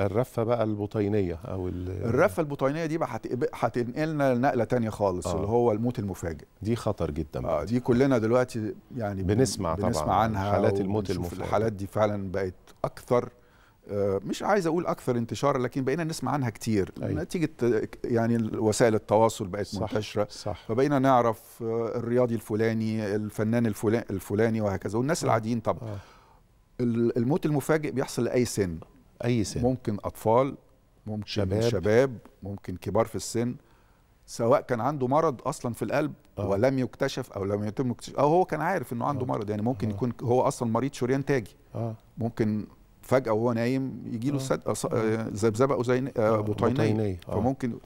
الرفه بقى البطينيه او الرفه البطينيه دي بقى هتنقلنا لنقله تانية خالص آه. اللي هو الموت المفاجئ دي خطر جدا آه دي كلنا دلوقتي يعني بنسمع, بنسمع طبعا عنها حالات الموت المفاجئ الحالات دي فعلا بقت اكثر آه، مش عايز اقول اكثر انتشارا لكن بقينا نسمع عنها كتير أيوة. نتيجه يعني وسائل التواصل بقت صح منتشره صح فبقينا نعرف آه، الرياضي الفلاني الفنان الفلاني, وهكذا والناس آه. العاديين طبعا آه. الموت المفاجئ بيحصل لاي سن اي سن ممكن اطفال ممكن شباب, شباب ممكن كبار في السن سواء كان عنده مرض اصلا في القلب أوه. ولم يكتشف او لم يتم اكتشاف او هو كان عارف انه عنده أوه. مرض يعني ممكن أوه. يكون هو اصلا مريض شريان تاجي أوه. ممكن فجاه وهو نايم يجي له آه. آه. آه، ذبذبه أزين... بطينيه فممكن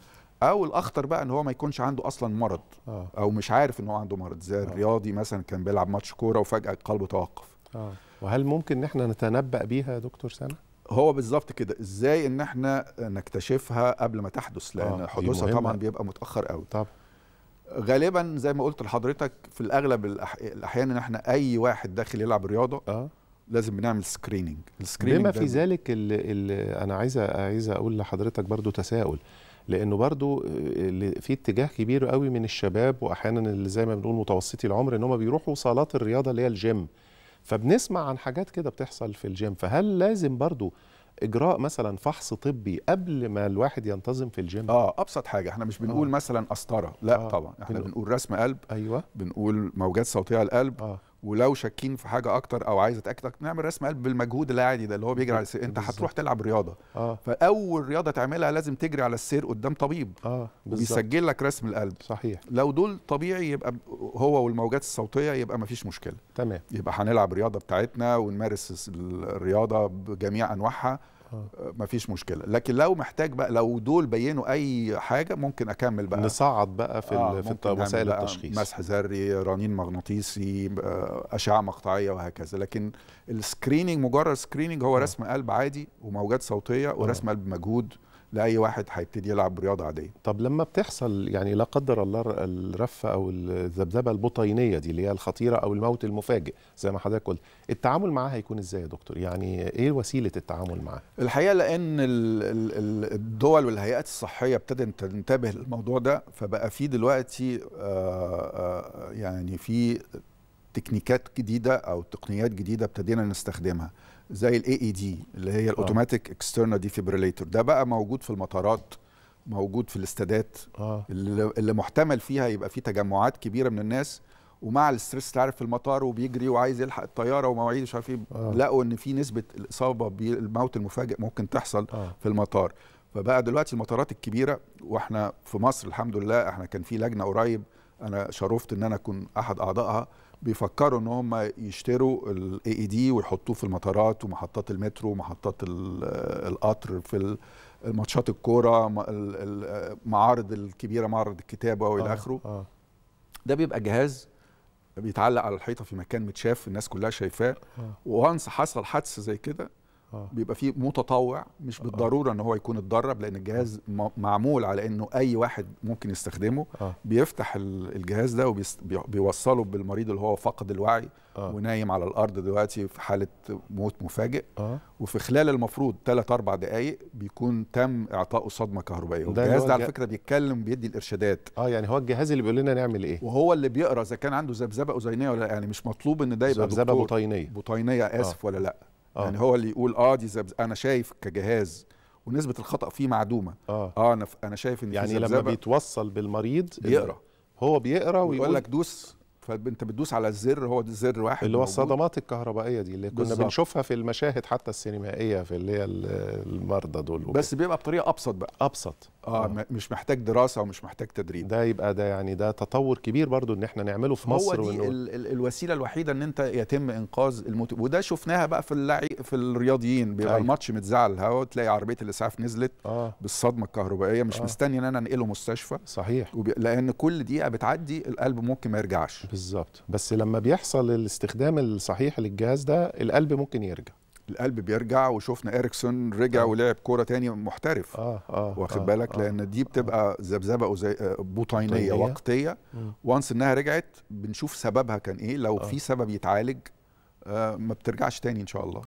او الاخطر بقى ان هو ما يكونش عنده اصلا مرض أوه. او مش عارف ان هو عنده مرض زي الرياضي مثلا كان بيلعب ماتش كوره وفجاه قلبه توقف أوه. وهل ممكن ان احنا نتنبأ بيها يا دكتور سنه هو بالظبط كده ازاي ان احنا نكتشفها قبل ما تحدث لان آه حدوثها طبعا بيبقى متاخر قوي طب غالبا زي ما قلت لحضرتك في الاغلب الأح... الاحيان ان احنا اي واحد داخل يلعب رياضه آه. لازم بنعمل سكريننج بما في ذلك اللي اللي انا عايز عايز اقول لحضرتك برضو تساؤل لانه برضو في اتجاه كبير قوي من الشباب واحيانا اللي زي ما بنقول متوسطي العمر ان هم بيروحوا صالات الرياضه اللي هي الجيم فبنسمع عن حاجات كده بتحصل في الجيم فهل لازم برضو اجراء مثلا فحص طبي قبل ما الواحد ينتظم في الجيم اه ابسط حاجه احنا مش آه. بنقول آه. مثلا قسطره لا آه. طبعا احنا بنقول رسم قلب ايوه بنقول موجات صوتيه القلب آه. ولو شاكين في حاجه اكتر او عايز اتاكد نعمل رسم قلب بالمجهود العادي ده اللي هو بيجري على السير انت هتروح تلعب رياضه آه. فاول رياضه تعملها لازم تجري على السير قدام طبيب آه. بيسجل لك رسم القلب صحيح لو دول طبيعي يبقى هو والموجات الصوتيه يبقى ما فيش مشكله تمام يبقى هنلعب رياضه بتاعتنا ونمارس الرياضه بجميع انواعها آه، مفيش مشكله لكن لو محتاج بقى لو دول بينوا اي حاجه ممكن اكمل بقى نصعد بقى في آه في وسائل التشخيص مسح ذري رنين مغناطيسي آه، اشعه مقطعيه وهكذا لكن السكريننج مجرد سكريننج هو آه. رسم قلب عادي وموجات صوتيه ورسم آه. قلب مجهود لاي واحد هيبتدي يلعب رياضه عاديه طب لما بتحصل يعني لا قدر الله الرفه او الذبذبه البطينيه دي اللي هي الخطيره او الموت المفاجئ زي ما حضرتك قلت التعامل معاها هيكون ازاي يا دكتور يعني ايه وسيله التعامل معاها الحقيقه لان الدول والهيئات الصحيه ابتدت تنتبه للموضوع ده فبقى في دلوقتي آه، آه، يعني في تكنيكات جديده او تقنيات جديده ابتدينا نستخدمها زي الاي اي دي e اللي هي الاوتوماتيك اكسترنال ديفيبريليتور ده بقى موجود في المطارات موجود في الاستادات آه. اللي, اللي محتمل فيها يبقى في تجمعات كبيره من الناس ومع الاسترس تعرف في المطار وبيجري وعايز يلحق الطياره ومواعيد مش عارف ايه آه. لقوا ان في نسبه الاصابه بالموت المفاجئ ممكن تحصل آه. في المطار فبقى دلوقتي المطارات الكبيره واحنا في مصر الحمد لله احنا كان في لجنه قريب انا شرفت ان انا اكون احد اعضائها بيفكروا ان هم يشتروا الاي اي دي e ويحطوه في المطارات ومحطات المترو ومحطات آه، القطر في ماتشات الكوره المعارض الكبيره معرض الكتابه آه، والى اخره آه. آه. ده بيبقى جهاز بيتعلق على الحيطه في مكان متشاف الناس كلها شايفاه آه. وانس حصل حادثه زي كده آه. بيبقى فيه متطوع مش آه. بالضروره ان هو يكون اتدرب لان الجهاز معمول على انه اي واحد ممكن يستخدمه آه. بيفتح الجهاز ده وبيوصله بالمريض اللي هو فقد الوعي آه. ونايم على الارض دلوقتي في حاله موت مفاجئ آه. وفي خلال المفروض 3 4 دقائق بيكون تم اعطائه صدمه كهربائيه الجهاز ده على فكره بيتكلم بيدي الارشادات اه يعني هو الجهاز اللي بيقول لنا نعمل ايه وهو اللي بيقرا اذا كان عنده ذبذبه اذينيه ولا يعني مش مطلوب ان ده يبقى ذبذبه بطينيه بطينيه اسف آه. ولا لا آه. يعني هو اللي يقول اه دي زبز... انا شايف كجهاز ونسبه الخطا فيه معدومه اه, آه انا ف... انا شايف ان يعني لما بيتوصل بالمريض بيقرا هو بيقرا ويقول لك دوس فانت بتدوس على الزر هو ده زر واحد اللي هو الصدمات الكهربائيه دي اللي كنا بالزبط. بنشوفها في المشاهد حتى السينمائيه في اللي هي المرضى دول وكده. بس بيبقى بطريقه ابسط بقى ابسط آه, اه مش محتاج دراسه ومش محتاج تدريب ده يبقى ده يعني ده تطور كبير برضو ان احنا نعمله في مصر هو دي ال ال الوسيله الوحيده ان انت يتم انقاذ الموت وده شفناها بقى في اللعي في الرياضيين بيبقى أيوه. الماتش متزعل الهواء تلاقي عربيه الاسعاف نزلت آه. بالصدمه الكهربائيه مش آه. مستني ان انا انقله مستشفى صحيح لان كل دقيقه بتعدي القلب ممكن ما يرجعش بالظبط بس لما بيحصل الاستخدام الصحيح للجهاز ده القلب ممكن يرجع القلب بيرجع وشفنا اريكسون رجع آه. ولعب كوره تاني محترف اه اه واخد آه بالك آه لان دي بتبقى آه ذبذبه آه، بطينيه وقتيه وانس انها رجعت بنشوف سببها كان ايه لو آه. في سبب يتعالج آه ما بترجعش تاني ان شاء الله